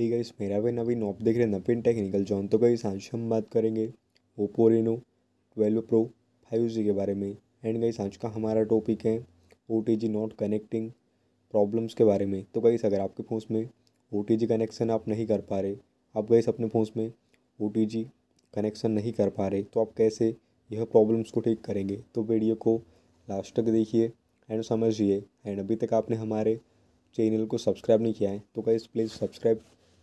hey guys मेरा वे नवीन ऑप देख रहे नवीन टेक्निकल जॉन तो गाइस आज हम बात करेंगे Oppo Reno twelve pro five G के बारे में एंड गाइस आज का हमारा टॉपिक है O T G not connecting problems के बारे में तो गाइस अगर आपके फ़ोन में ओ टी जी कनेक्शन आप नहीं कर पा रहे आप गाइस अपने फ़ोन में ओ टी जी कनेक्शन नहीं कर पा रहे तो आप कैसे यह प्रॉब्लम्स को ठीक करेंगे तो वीडियो को लास्ट तक देखिए एंड समझिए एंड अभी तक आपने हमारे चैनल को सब्सक्राइब नहीं किया है तो गाइस प्लीज़ सब्सक्राइब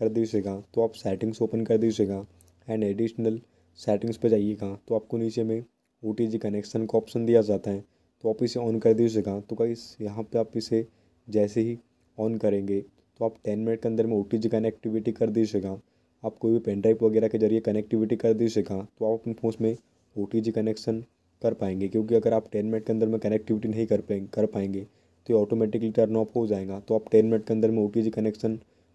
कर दीजिएगा तो आप सेटिंग्स ओपन कर दीजिएगा एंड एडिशनल सेटिंग्स पर जाइएगा तो आपको नीचे में ओ कनेक्शन का ऑप्शन दिया जाता है तो आप इसे ऑन कर दीजिएगा तो कई यहाँ पर आप इसे जैसे ही ऑन करेंगे तो आप टेन मिनट के अंदर में ओ कनेक्टिविटी कर दीजिएगा आप कोई भी पेन ड्राइव वगैरह के जरिए कनेक्टिविटी कर दीजिएगा तो आप अपने फ़ोन में ओ कनेक्शन कर पाएंगे क्योंकि अगर आप टेन मिनट के अंदर में कनेक्टिविटी नहीं कर पाएंगे कर पाएंगे तो ये ऑटोमेटिकली टर्न ऑफ हो जाएगा तो आप टेन मिनट के अंदर में ओ कनेक्शन